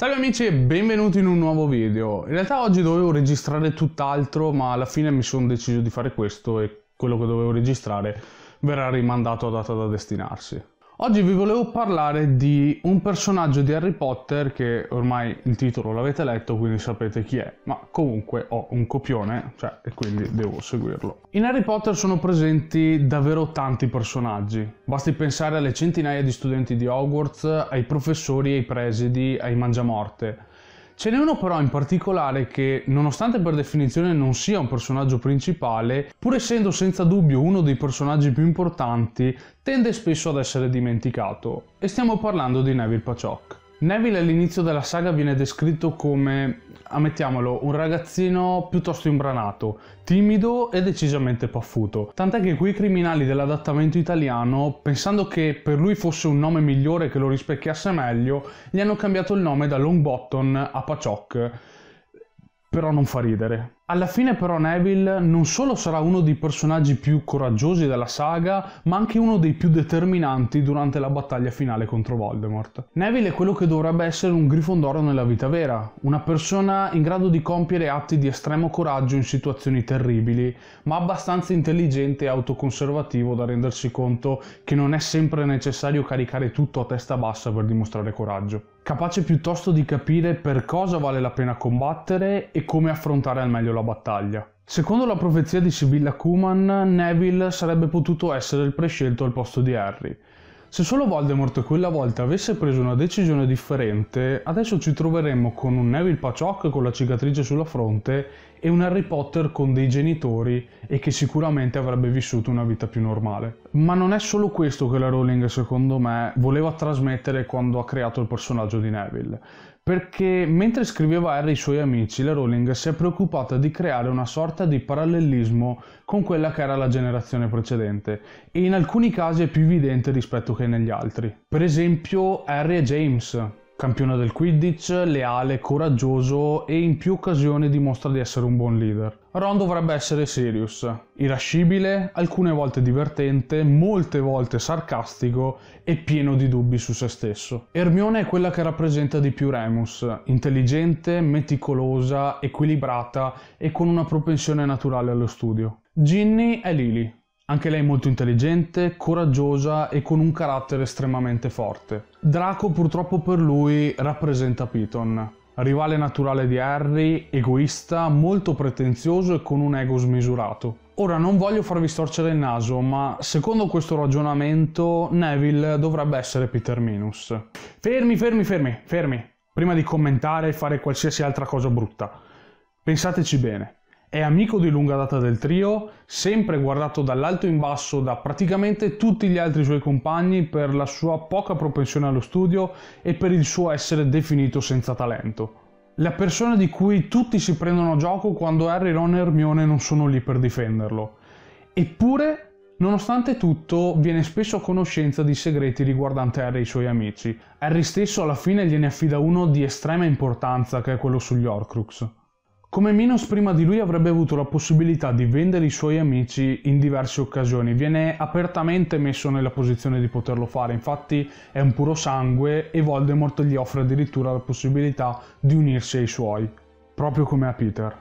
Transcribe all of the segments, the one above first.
Salve amici e benvenuti in un nuovo video. In realtà oggi dovevo registrare tutt'altro ma alla fine mi sono deciso di fare questo e quello che dovevo registrare verrà rimandato a data da destinarsi. Oggi vi volevo parlare di un personaggio di Harry Potter che ormai il titolo l'avete letto, quindi sapete chi è, ma comunque ho un copione, cioè, e quindi devo seguirlo. In Harry Potter sono presenti davvero tanti personaggi. Basti pensare alle centinaia di studenti di Hogwarts, ai professori, ai presidi, ai mangiamorte Ce n'è uno però in particolare che, nonostante per definizione non sia un personaggio principale, pur essendo senza dubbio uno dei personaggi più importanti, tende spesso ad essere dimenticato. E stiamo parlando di Neville Pachok. Neville all'inizio della saga viene descritto come, ammettiamolo, un ragazzino piuttosto imbranato, timido e decisamente paffuto. Tant'è che quei criminali dell'adattamento italiano, pensando che per lui fosse un nome migliore che lo rispecchiasse meglio, gli hanno cambiato il nome da Longbottom a Paciocc. Però non fa ridere. Alla fine però Neville non solo sarà uno dei personaggi più coraggiosi della saga, ma anche uno dei più determinanti durante la battaglia finale contro Voldemort. Neville è quello che dovrebbe essere un grifondoro nella vita vera, una persona in grado di compiere atti di estremo coraggio in situazioni terribili, ma abbastanza intelligente e autoconservativo da rendersi conto che non è sempre necessario caricare tutto a testa bassa per dimostrare coraggio capace piuttosto di capire per cosa vale la pena combattere e come affrontare al meglio la la battaglia. Secondo la profezia di Sibilla Kuman, Neville sarebbe potuto essere il prescelto al posto di Harry. Se solo Voldemort quella volta avesse preso una decisione differente, adesso ci troveremmo con un Neville Paciocco con la cicatrice sulla fronte e un Harry Potter con dei genitori e che sicuramente avrebbe vissuto una vita più normale. Ma non è solo questo che la Rowling, secondo me, voleva trasmettere quando ha creato il personaggio di Neville perché mentre scriveva Harry ai suoi amici, la Rowling si è preoccupata di creare una sorta di parallelismo con quella che era la generazione precedente e in alcuni casi è più evidente rispetto che negli altri. Per esempio Harry e James, Campione del Quidditch, leale, coraggioso e in più occasioni dimostra di essere un buon leader. Ron dovrebbe essere Sirius, irascibile, alcune volte divertente, molte volte sarcastico e pieno di dubbi su se stesso. Hermione è quella che rappresenta di più Remus, intelligente, meticolosa, equilibrata e con una propensione naturale allo studio. Ginny è Lily, anche lei molto intelligente, coraggiosa e con un carattere estremamente forte. Draco purtroppo per lui rappresenta Piton, rivale naturale di Harry, egoista, molto pretenzioso e con un ego smisurato. Ora non voglio farvi storcere il naso, ma secondo questo ragionamento Neville dovrebbe essere Peter Minus. Fermi, fermi, fermi, fermi, prima di commentare e fare qualsiasi altra cosa brutta. Pensateci bene. È amico di lunga data del trio, sempre guardato dall'alto in basso da praticamente tutti gli altri suoi compagni per la sua poca propensione allo studio e per il suo essere definito senza talento. La persona di cui tutti si prendono a gioco quando Harry, Ron e Hermione non sono lì per difenderlo. Eppure Nonostante tutto, viene spesso a conoscenza di segreti riguardanti Harry e i suoi amici. Harry stesso alla fine gliene affida uno di estrema importanza, che è quello sugli Horcrux. Come Minos prima di lui avrebbe avuto la possibilità di vendere i suoi amici in diverse occasioni, viene apertamente messo nella posizione di poterlo fare, infatti è un puro sangue e Voldemort gli offre addirittura la possibilità di unirsi ai suoi, proprio come a Peter.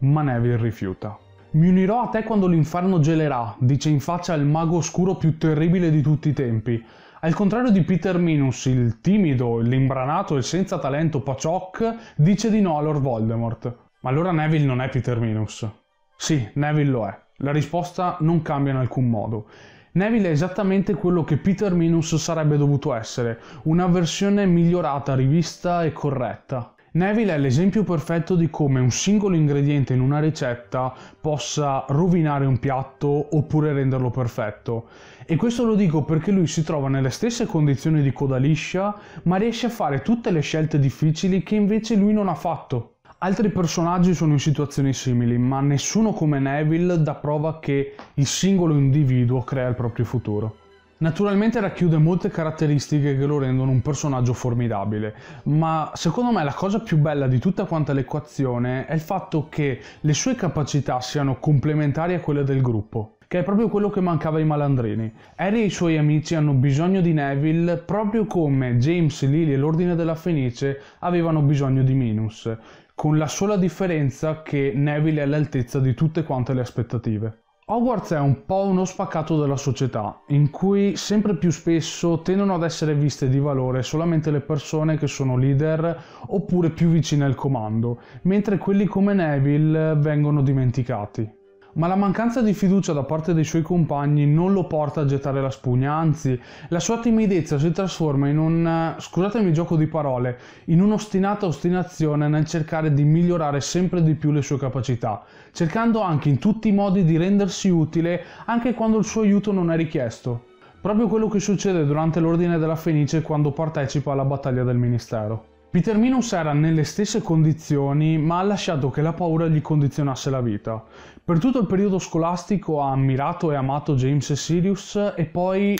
Ma Neville rifiuta. Mi unirò a te quando l'inferno gelerà, dice in faccia il mago oscuro più terribile di tutti i tempi. Al contrario di Peter Minus, il timido, l'imbranato e senza talento Paciok dice di no a Lord Voldemort. Ma allora Neville non è Peter Minus. Sì, Neville lo è. La risposta non cambia in alcun modo. Neville è esattamente quello che Peter Minus sarebbe dovuto essere, una versione migliorata, rivista e corretta. Neville è l'esempio perfetto di come un singolo ingrediente in una ricetta possa rovinare un piatto oppure renderlo perfetto. E questo lo dico perché lui si trova nelle stesse condizioni di coda liscia, ma riesce a fare tutte le scelte difficili che invece lui non ha fatto. Altri personaggi sono in situazioni simili, ma nessuno come Neville dà prova che il singolo individuo crea il proprio futuro. Naturalmente racchiude molte caratteristiche che lo rendono un personaggio formidabile, ma secondo me la cosa più bella di tutta quanta l'equazione è il fatto che le sue capacità siano complementari a quelle del gruppo che è proprio quello che mancava ai malandrini. Harry e i suoi amici hanno bisogno di Neville proprio come James, Lily e l'Ordine della Fenice avevano bisogno di Minus, con la sola differenza che Neville è all'altezza di tutte quante le aspettative. Hogwarts è un po' uno spaccato della società, in cui sempre più spesso tendono ad essere viste di valore solamente le persone che sono leader oppure più vicine al comando, mentre quelli come Neville vengono dimenticati ma la mancanza di fiducia da parte dei suoi compagni non lo porta a gettare la spugna, anzi la sua timidezza si trasforma in un, eh, scusatemi gioco di parole, in un'ostinata ostinazione nel cercare di migliorare sempre di più le sue capacità, cercando anche in tutti i modi di rendersi utile anche quando il suo aiuto non è richiesto. Proprio quello che succede durante l'Ordine della Fenice quando partecipa alla battaglia del Ministero. Peter Minus era nelle stesse condizioni, ma ha lasciato che la paura gli condizionasse la vita. Per tutto il periodo scolastico ha ammirato e amato James e Sirius e poi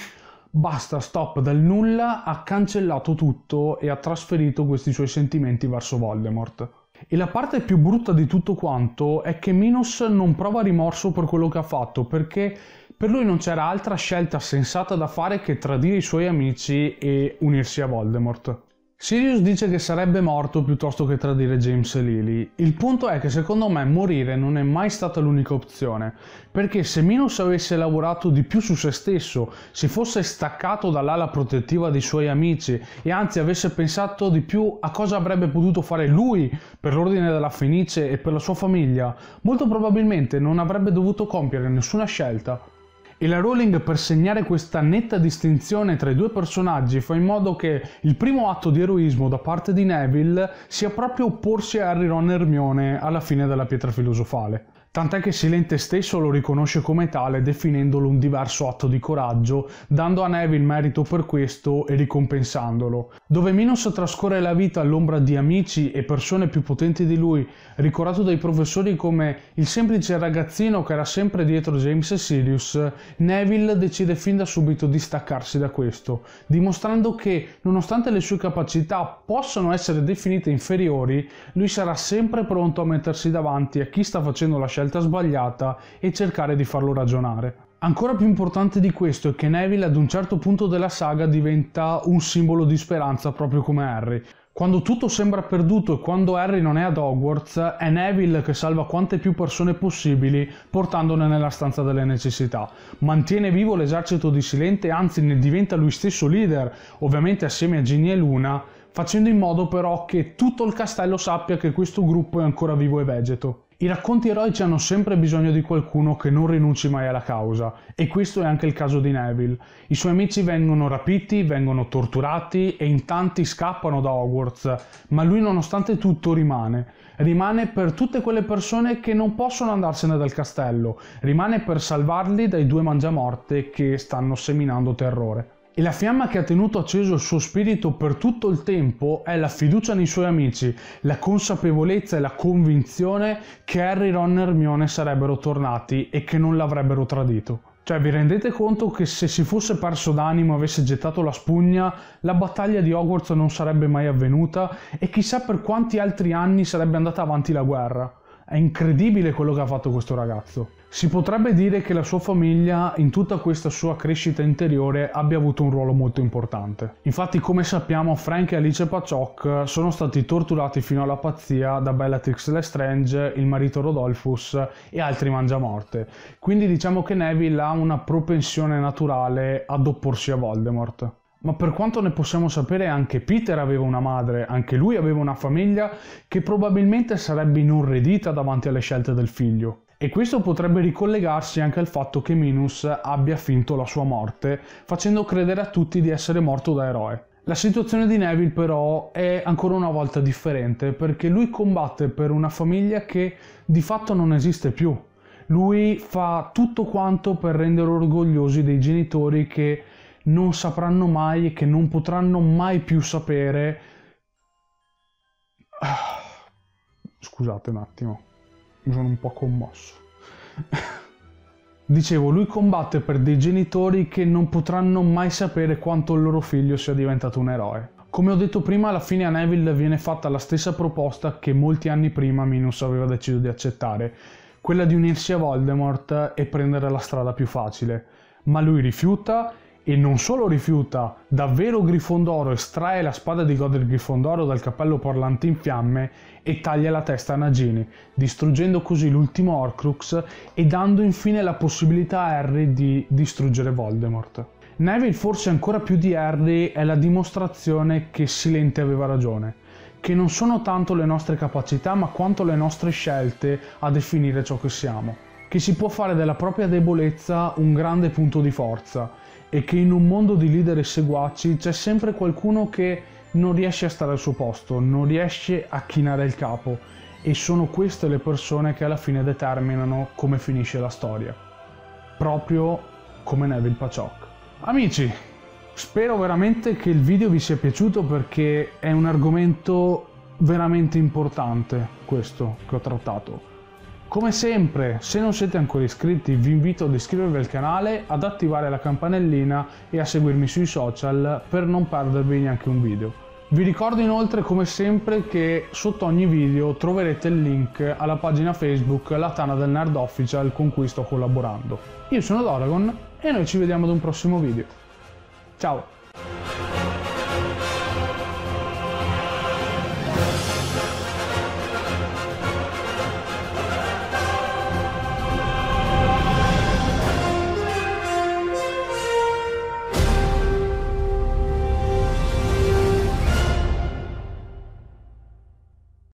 basta, stop, dal nulla ha cancellato tutto e ha trasferito questi suoi sentimenti verso Voldemort. E la parte più brutta di tutto quanto è che Minus non prova rimorso per quello che ha fatto, perché per lui non c'era altra scelta sensata da fare che tradire i suoi amici e unirsi a Voldemort. Sirius dice che sarebbe morto piuttosto che tradire James e Lily. Il punto è che secondo me morire non è mai stata l'unica opzione, perché se Minus avesse lavorato di più su se stesso, si fosse staccato dall'ala protettiva dei suoi amici e anzi avesse pensato di più a cosa avrebbe potuto fare lui per l'ordine della Fenice e per la sua famiglia, molto probabilmente non avrebbe dovuto compiere nessuna scelta. E la Rowling per segnare questa netta distinzione tra i due personaggi fa in modo che il primo atto di eroismo da parte di Neville sia proprio opporsi a Harry, Ron e Hermione alla fine della pietra filosofale. Tant'è che Silente stesso lo riconosce come tale definendolo un diverso atto di coraggio, dando a Neville merito per questo e ricompensandolo, dove Minos trascorre la vita all'ombra di amici e persone più potenti di lui, ricordato dai professori come il semplice ragazzino che era sempre dietro James e Sirius, Neville decide fin da subito di staccarsi da questo, dimostrando che, nonostante le sue capacità possano essere definite inferiori, lui sarà sempre pronto a mettersi davanti a chi sta facendo la scelta sbagliata e cercare di farlo ragionare. Ancora più importante di questo è che Neville ad un certo punto della saga diventa un simbolo di speranza proprio come Harry. Quando tutto sembra perduto e quando Harry non è ad Hogwarts, è Neville che salva quante più persone possibili portandone nella stanza delle necessità. Mantiene vivo l'esercito di Silente, anzi ne diventa lui stesso leader, ovviamente assieme a Ginny e Luna, facendo in modo però che tutto il castello sappia che questo gruppo è ancora vivo e vegeto. I racconti eroici hanno sempre bisogno di qualcuno che non rinunci mai alla causa, e questo è anche il caso di Neville. I suoi amici vengono rapiti, vengono torturati e in tanti scappano da Hogwarts, ma lui nonostante tutto rimane. Rimane per tutte quelle persone che non possono andarsene dal castello, rimane per salvarli dai due mangiamorte che stanno seminando terrore. E la fiamma che ha tenuto acceso il suo spirito per tutto il tempo è la fiducia nei suoi amici, la consapevolezza e la convinzione che Harry, Ron e Hermione sarebbero tornati e che non l'avrebbero tradito. Cioè, vi rendete conto che se si fosse perso d'animo e avesse gettato la spugna, la battaglia di Hogwarts non sarebbe mai avvenuta e chissà per quanti altri anni sarebbe andata avanti la guerra. È incredibile quello che ha fatto questo ragazzo. Si potrebbe dire che la sua famiglia in tutta questa sua crescita interiore abbia avuto un ruolo molto importante. Infatti come sappiamo Frank e Alice Paciok sono stati torturati fino alla pazzia da Bellatrix Lestrange, il marito Rodolphus e altri mangiamorte. Quindi diciamo che Neville ha una propensione naturale ad opporsi a Voldemort. Ma per quanto ne possiamo sapere anche Peter aveva una madre, anche lui aveva una famiglia che probabilmente sarebbe inorridita davanti alle scelte del figlio. E questo potrebbe ricollegarsi anche al fatto che Minus abbia finto la sua morte, facendo credere a tutti di essere morto da eroe. La situazione di Neville però è ancora una volta differente perché lui combatte per una famiglia che di fatto non esiste più. Lui fa tutto quanto per rendere orgogliosi dei genitori che non sapranno mai e che non potranno mai più sapere. Ah, scusate un attimo mi sono un po' commosso. Dicevo, lui combatte per dei genitori che non potranno mai sapere quanto il loro figlio sia diventato un eroe. Come ho detto prima, alla fine a Neville viene fatta la stessa proposta che molti anni prima Minus aveva deciso di accettare, quella di unirsi a Voldemort e prendere la strada più facile. Ma lui rifiuta e non solo rifiuta, davvero Grifondoro estrae la spada di Godric Grifondoro dal cappello parlante in fiamme e taglia la testa a Nagini, distruggendo così l'ultimo Horcrux e dando infine la possibilità a Harry di distruggere Voldemort. Neville forse ancora più di Harry è la dimostrazione che Silente aveva ragione, che non sono tanto le nostre capacità ma quanto le nostre scelte a definire ciò che siamo, che si può fare della propria debolezza un grande punto di forza, e che in un mondo di leader e seguaci c'è sempre qualcuno che non riesce a stare al suo posto, non riesce a chinare il capo e sono queste le persone che alla fine determinano come finisce la storia, proprio come Neville Paciocca. Amici, spero veramente che il video vi sia piaciuto perché è un argomento veramente importante questo che ho trattato come sempre, se non siete ancora iscritti, vi invito ad iscrivervi al canale, ad attivare la campanellina e a seguirmi sui social per non perdervi neanche un video. Vi ricordo inoltre, come sempre, che sotto ogni video troverete il link alla pagina Facebook La Tana del Nerd Official con cui sto collaborando. Io sono Doragon e noi ci vediamo ad un prossimo video. Ciao!